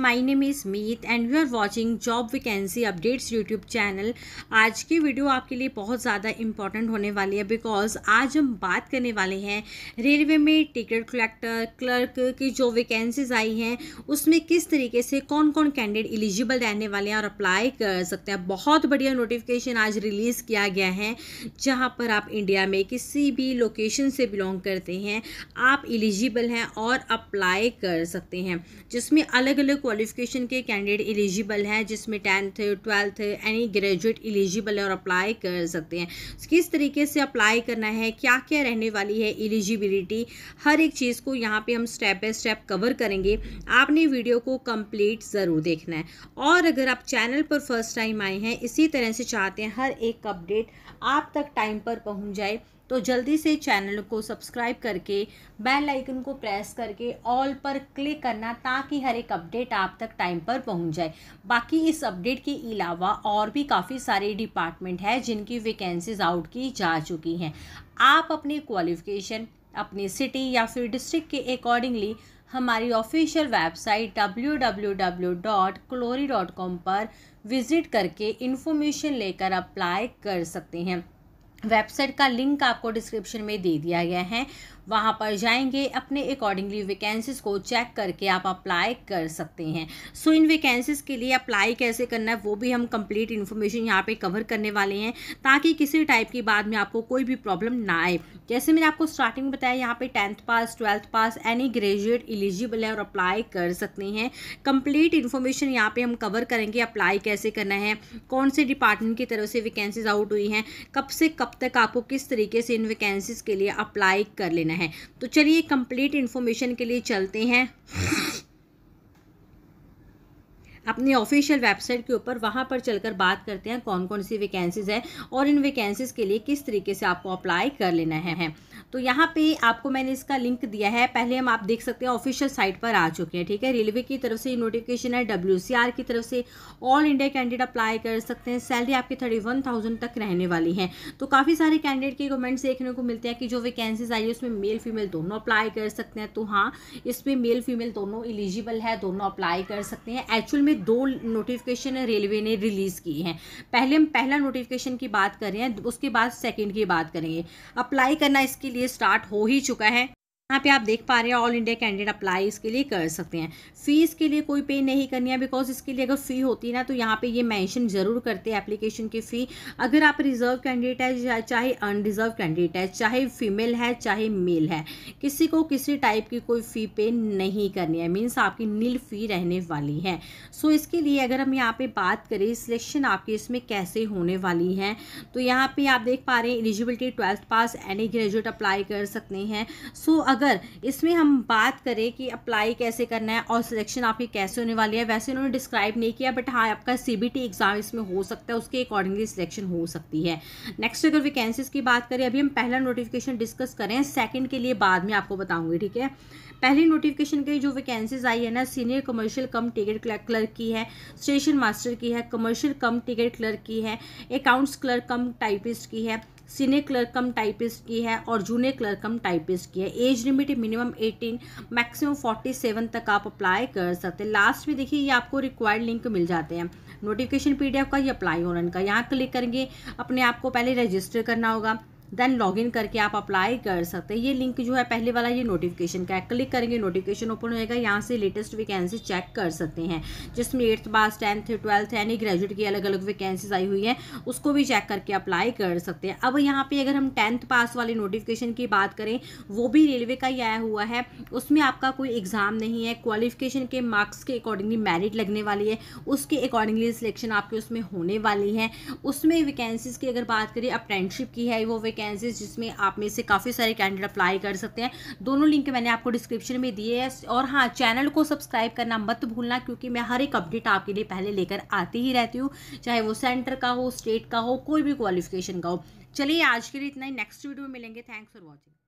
my name is Meet and you are watching job vacancy updates YouTube channel आज की video आपके लिए बहुत ज़्यादा इंपॉर्टेंट होने वाली है बिकॉज आज हम बात करने वाले हैं रेलवे में टिकट कलेक्टर क्लर्क की जो वैकेंसीज आई हैं उसमें किस तरीके से कौन कौन कैंडिडेट एलिजिबल रहने वाले हैं और अप्लाई कर सकते हैं बहुत बढ़िया नोटिफिकेशन आज रिलीज़ किया गया है जहाँ पर आप इंडिया में किसी भी लोकेशन से बिलोंग करते हैं आप एलिजिबल हैं और अप्लाई कर सकते हैं जिसमें अलग अलग क्वालिफिकेशन के कैंडिडेट एलिजिबल हैं जिसमें tenth twelfth any graduate eligible है और अप्लाई कर सकते हैं किस तरीके से अप्लाई करना है क्या क्या रहने वाली है एलिजिबिलिटी हर एक चीज़ को यहाँ पे हम स्टेप बाय स्टेप कवर करेंगे आपने वीडियो को कंप्लीट ज़रूर देखना है और अगर आप चैनल पर फर्स्ट टाइम आए हैं इसी तरह से चाहते हैं हर एक अपडेट आप तक टाइम पर पहुँच जाए तो जल्दी से चैनल को सब्सक्राइब करके बेल आइकन को प्रेस करके ऑल पर क्लिक करना ताकि हर एक अपडेट आप तक टाइम पर पहुंच जाए बाकी इस अपडेट के अलावा और भी काफ़ी सारे डिपार्टमेंट है जिनकी वैकेंसीज आउट की जा चुकी हैं आप अपने क्वालिफिकेशन अपनी सिटी या फिर डिस्ट्रिक्ट के अकॉर्डिंगली हमारी ऑफिशियल वेबसाइट डब्ल्यू पर विज़िट करके इन्फॉर्मेशन लेकर अप्लाई कर सकते हैं वेबसाइट का लिंक आपको डिस्क्रिप्शन में दे दिया गया है वहाँ पर जाएंगे अपने अकॉर्डिंगली वैकेंसीज को चेक करके आप अप्लाई कर सकते हैं सो इन वैकेंसीज के लिए अप्लाई कैसे करना है वो भी हम कंप्लीट इन्फॉर्मेशन यहाँ पे कवर करने वाले हैं ताकि किसी टाइप की बाद में आपको कोई भी प्रॉब्लम ना आए जैसे मैंने आपको स्टार्टिंग में बताया यहाँ पे tenth pass twelfth pass any graduate eligible है और अप्लाई कर सकते हैं कंप्लीट इन्फॉर्मेशन यहाँ पे हम कवर करेंगे अप्लाई कैसे करना है कौन से डिपार्टमेंट की तरफ से वैकेंसीज आउट हुई हैं कब से कब तक आपको किस तरीके से इन वैकेंसीज के लिए अप्लाई कर लेना है है तो चलिए कंप्लीट इन्फॉर्मेशन के लिए चलते हैं अपनी ऑफिशियल वेबसाइट के ऊपर वहाँ पर चलकर बात करते हैं कौन कौन सी वैकेंसीज़ हैं और इन वैकेंसीज़ के लिए किस तरीके से आपको अप्लाई कर लेना है तो यहाँ पे आपको मैंने इसका लिंक दिया है पहले हम आप देख सकते हैं ऑफिशियल साइट पर आ चुके हैं ठीक है रेलवे की तरफ से नोटिफिकेशन है डब्ल्यू की तरफ से ऑल इंडिया कैंडिडेट अप्लाई कर सकते हैं सैलरी आपकी थर्टी वन थाउजेंड तक रहने वाली है तो काफ़ी सारे कैंडिडेट के कमेंट्स देखने को मिलते हैं कि जो वैकेंसीज आई है उसमें मेल फीमेल दोनों अप्लाई कर सकते हैं तो हाँ इसमें मेल फीमेल दोनों एलिजिबल है दोनों अप्लाई कर सकते हैं एक्चुअल में दो नोटिफिकेशन रेलवे ने रिलीज़ की हैं पहले हम पहला नोटिफिकेशन की बात कर रहे हैं उसके बाद सेकेंड की बात करेंगे अप्लाई करना इसके लिए स्टार्ट हो ही चुका है यहाँ पे आप देख पा रहे हैं ऑल इंडिया कैंडिडेट अप्लाई इसके लिए कर सकते हैं फीस के लिए कोई पे नहीं करनी है बिकॉज इसके लिए अगर फ़ी होती है ना तो यहाँ पे ये मेंशन जरूर करते हैं एप्लीकेशन की फ़ी अगर आप रिजर्व कैंडिडेट है चाहे अनरिजर्व कैंडिडेट है चाहे फीमेल है चाहे मेल है किसी को किसी टाइप की कोई फ़ी पे नहीं करनी है मीन्स आपकी नील फ़ी रहने वाली है सो इसके लिए अगर हम यहाँ पर बात करें सिलेक्शन आपकी इसमें कैसे होने वाली है तो यहाँ पर आप देख पा रहे हैं eligibility twelfth pass any graduate apply कर सकते हैं सो अगर इसमें हम बात करें कि अप्लाई कैसे करना है और सिलेक्शन आपकी कैसे होने वाली है वैसे उन्होंने डिस्क्राइब नहीं किया बट हाँ आपका सी एग्ज़ाम इसमें हो सकता है उसके अकॉर्डिंगली सिलेक्शन हो सकती है नेक्स्ट अगर वैकेंसीज़ की बात करें अभी हम पहला नोटिफिकेशन डिस्कस करें सेकेंड के लिए बाद में आपको बताऊंगी ठीक है पहली नोटिफिकेशन की जो वैकेंसीज आई है ना senior commercial cum ticket clerk की है स्टेशन मास्टर की है कमर्शियल कम टिकट क्लर्क की है अकाउंट्स क्लर्क कम टाइपिस्ट की है सीनियर क्लर्कम टाइपिस्ट की है और जूनियर क्लर्कम टाइपिस्ट की है एज लिमिट मिनिमम 18 मैक्सिमम 47 तक आप अप्लाई कर सकते हैं लास्ट में देखिए ये आपको रिक्वायर्ड लिंक मिल जाते हैं नोटिफिकेशन पीडीएफ का ये अप्लाई होने का यहाँ क्लिक करेंगे अपने आप को पहले रजिस्टर करना होगा देन लॉगिन करके आप अप्लाई कर सकते हैं ये लिंक जो है पहले वाला ये नोटिफिकेशन का है क्लिक करेंगे नोटिफिकेशन ओपन होएगा यहाँ से लेटेस्ट वैकेंसी चेक कर सकते हैं जिसमें एट्थ पास टेंथ ट्वेल्थ यानी ग्रेजुएट की अलग अलग वैकेंसीज आई हुई हैं उसको भी चेक करके अप्लाई कर सकते हैं अब यहाँ पर अगर हम टेंथ पास वाले नोटिफिकेशन की बात करें वो भी रेलवे का ही आया हुआ है उसमें आपका कोई एग्ज़ाम नहीं है क्वालिफिकेशन के मार्क्स के अकॉर्डिंगली मेरिट लगने वाली है उसके अकॉर्डिंगली सिलेक्शन आपके उसमें होने वाली है उसमें वैकेंसीज़ की अगर बात करें अप्रेंटशिप की है वो वैकेंसीज जिसमें आप में से काफ़ी सारे कैंडिडेट अप्लाई कर सकते हैं दोनों लिंक मैंने आपको डिस्क्रिप्शन में दिए हैं और हाँ चैनल को सब्सक्राइब करना मत भूलना क्योंकि मैं हर एक अपडेट आपके लिए पहले लेकर आती ही रहती हूँ चाहे वो सेंटर का हो स्टेट का हो कोई भी क्वालिफिकेशन का हो चलिए आज के लिए इतना ही नेक्स्ट वीडियो में मिलेंगे थैंक्स फॉर वॉचिंग